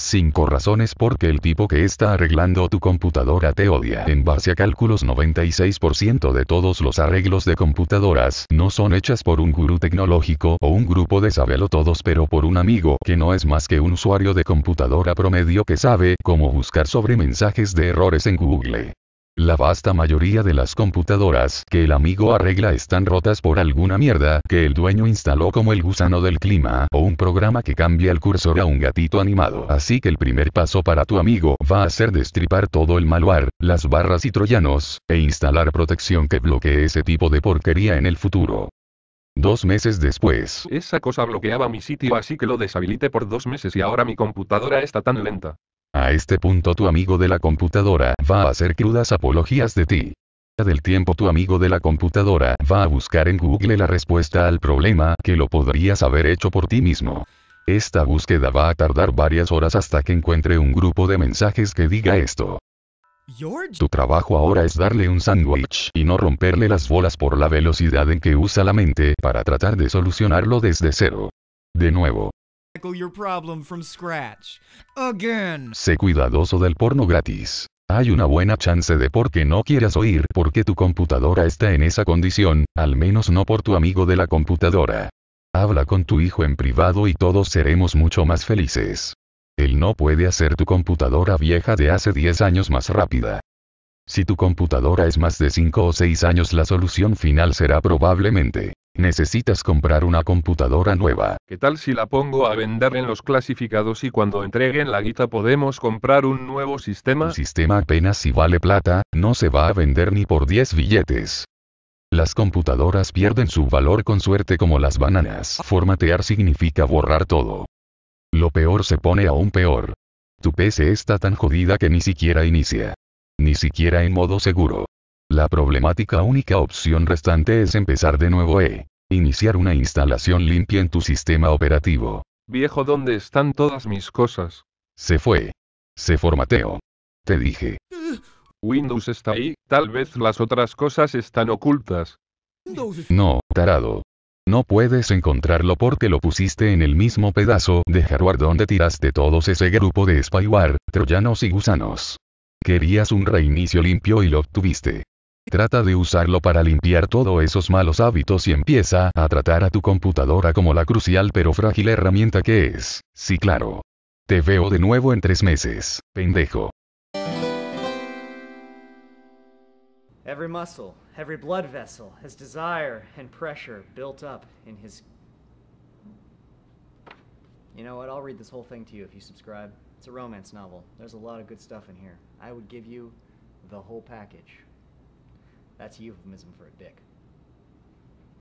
5 razones por qué el tipo que está arreglando tu computadora te odia. En base a cálculos 96% de todos los arreglos de computadoras no son hechas por un gurú tecnológico o un grupo de sabelo todos pero por un amigo que no es más que un usuario de computadora promedio que sabe cómo buscar sobre mensajes de errores en Google. La vasta mayoría de las computadoras que el amigo arregla están rotas por alguna mierda que el dueño instaló como el gusano del clima o un programa que cambia el cursor a un gatito animado. Así que el primer paso para tu amigo va a ser destripar todo el malware, las barras y troyanos, e instalar protección que bloquee ese tipo de porquería en el futuro. Dos meses después. Esa cosa bloqueaba mi sitio así que lo deshabilité por dos meses y ahora mi computadora está tan lenta. A este punto tu amigo de la computadora va a hacer crudas apologías de ti. Del tiempo tu amigo de la computadora va a buscar en Google la respuesta al problema que lo podrías haber hecho por ti mismo. Esta búsqueda va a tardar varias horas hasta que encuentre un grupo de mensajes que diga esto. Tu trabajo ahora es darle un sándwich y no romperle las bolas por la velocidad en que usa la mente para tratar de solucionarlo desde cero. De nuevo, Sé cuidadoso del porno gratis. Hay una buena chance de por qué no quieras oír porque tu computadora está en esa condición, al menos no por tu amigo de la computadora. Habla con tu hijo en privado y todos seremos mucho más felices. Él no puede hacer tu computadora vieja de hace 10 años más rápida. Si tu computadora es más de 5 o 6 años la solución final será probablemente Necesitas comprar una computadora nueva. ¿Qué tal si la pongo a vender en los clasificados y cuando entreguen la guita podemos comprar un nuevo sistema? Un sistema apenas si vale plata, no se va a vender ni por 10 billetes. Las computadoras pierden su valor con suerte como las bananas. Formatear significa borrar todo. Lo peor se pone aún peor. Tu PC está tan jodida que ni siquiera inicia. Ni siquiera en modo seguro. La problemática única opción restante es empezar de nuevo e iniciar una instalación limpia en tu sistema operativo. Viejo, ¿dónde están todas mis cosas? Se fue. Se formateó. Te dije. Windows está ahí, tal vez las otras cosas están ocultas. No, tarado. No puedes encontrarlo porque lo pusiste en el mismo pedazo de hardware donde tiraste todos ese grupo de spyware, troyanos y gusanos. Querías un reinicio limpio y lo obtuviste. Trata de usarlo para limpiar todos esos malos hábitos y empieza a tratar a tu computadora como la crucial pero frágil herramienta que es. Sí, claro. Te veo de nuevo en tres meses, pendejo. Every muscle, every blood vessel has desire and pressure built up in his. You know what? I'll read this whole thing to you if you subscribe. It's a romance novel. There's a lot of good stuff in here. I would give you the whole package. That's a euphemism for a dick.